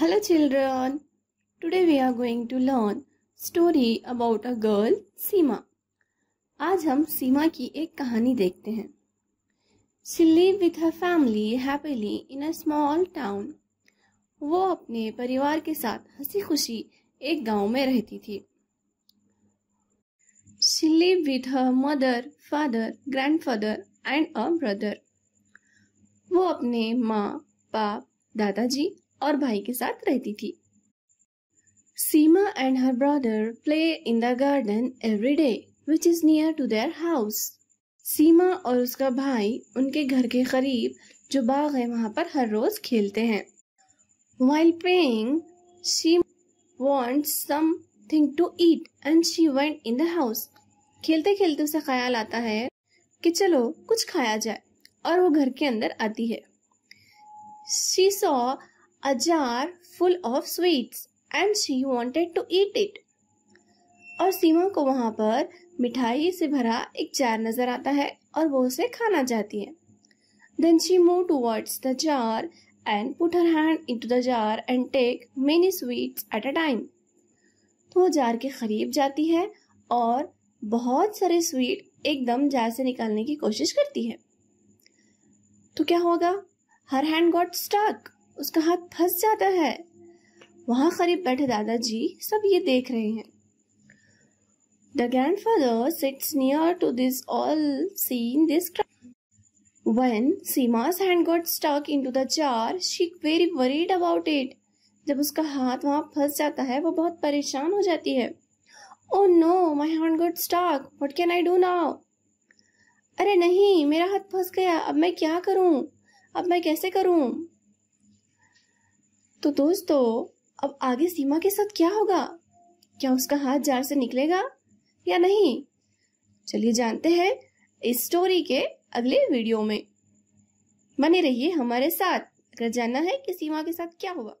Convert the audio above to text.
Hello children. Today we are going to learn story about a girl Seema. आज हम सीमा की एक कहानी देखते हैं She lived with her family happily in a small town. वो अपने परिवार के साथ हंसी खुशी एक गांव में रहती थी She lived with her mother, father, grandfather and a brother. वो अपने माँ बाप दादाजी और भाई के साथ रहती थी Seema and her brother play in the garden every day which is near to their house Seema और उसका भाई उनके घर के करीब जो बाग है वहां पर हर रोज खेलते हैं while playing she wants something to eat and she went in the house खेलते खेलते उसे ख्याल आता है कि चलो कुछ खाया जाए और वो घर के अंदर आती है she saw a jar full of sweets and she wanted to eat it. और सीमा को वहां पर मिठाई से भरा एक जार नज़र आता है और वो उसे खाना चाहती है then she move towards the jar and put her hand in to the jar and take many sweets at a time तो वो जार के करीब जाती है और बहुत सारे स्वीट एकदम जार से निकालने की कोशिश करती है तो क्या होगा हर हैंड गॉट स्टक उसका हाथ फंस जाता है वहां करीब बैठे दादाजी सब ये देख रहे हैं the grand father sits near to this all scene this when Seema's hand got stuck in to the jar she very worried about it जब उसका हाथ वहां फंस जाता है वो बहुत परेशान हो जाती है oh no my hand got stuck what can I do now अरे नहीं मेरा हाथ फंस गया अब मैं क्या करूं अब मैं कैसे करूं तो दोस्तों अब आगे सीमा के साथ क्या होगा क्या उसका हाथ जार से निकलेगा या नहीं चलिए जानते हैं इस स्टोरी के अगले वीडियो में बने रहिए हमारे साथ अगर जानना है कि सीमा के साथ क्या हुआ